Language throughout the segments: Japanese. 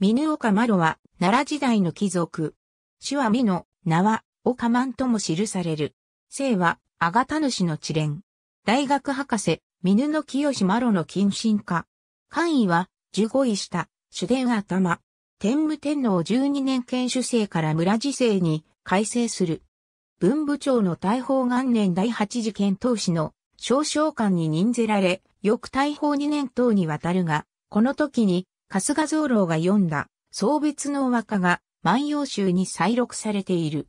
美岡麻呂は、奈良時代の貴族。主は美ノ、名は、岡ンとも記される。姓は、あがた主の知連。大学博士、美濃清麻呂の近親家。官位は、十五位下、主伝頭。天武天皇十二年県主生から村治制に改正する。文部長の大法元年第八次検討士の少将官に任ぜられ、翌大法二年等にわたるが、この時に春日蔵老が読んだ、送別の和歌が、万葉集に再録されている。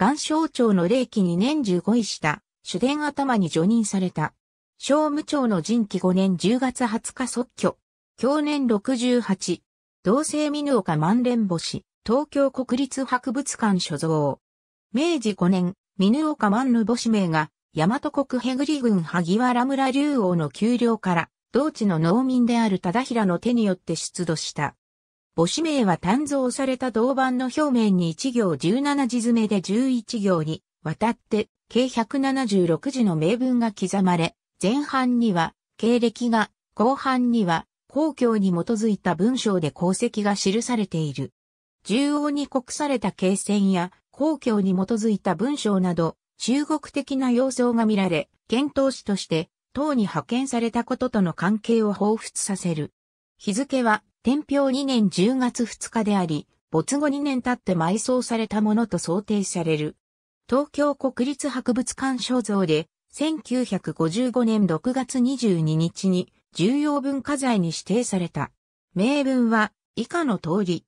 岩礁町の霊期に年15位した、主伝頭に除任された。小無町の人期5年10月20日即居。去年68。同性美濃岡万連星、東京国立博物館所蔵。明治5年、美濃岡万の星名が、大和国へぐり郡萩原村竜王の丘陵から、同地の農民である忠平の手によって出土した。母子名は鍛造された銅板の表面に1行17字詰めで11行に渡って計176字の名文が刻まれ、前半には経歴が、後半には公共に基づいた文章で功績が記されている。縦横に刻された経線や公共に基づいた文章など中国的な様相が見られ、検討士として党に派遣されたこととの関係を彷彿させる。日付は、天平2年10月2日であり、没後2年経って埋葬されたものと想定される。東京国立博物館肖像で、1955年6月22日に重要文化財に指定された。名文は以下の通り。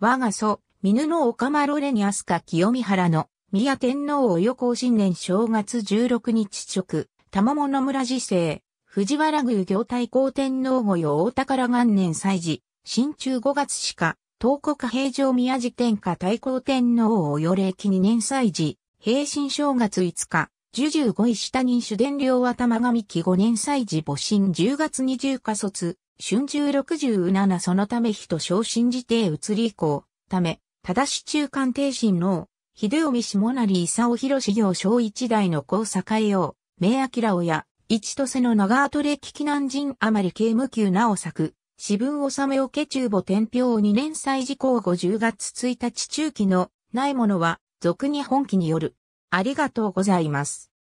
我が祖、犬の岡間ロレニアスカ清見原の宮天皇をよ行新年正月16日直、玉物村時世、藤原宮行太公天皇御用大宝元年祭事、新中5月しか、東国平城宮寺天下太公天皇御用礼記2年祭事、平新正月5日、十十五位下人主伝領頭神記5年祭事母神10月20日卒、春秋十七そのため人昇進時帝移り以降、ため、正し中間帝神の、秀臣下成功広修行小一代の交栄よ明明親、一とせの長後れ危機難人あまり刑務級なお作、私文納めを家中母天平二年祭事項五十月一日中期のないものは、俗に本気による。ありがとうございます。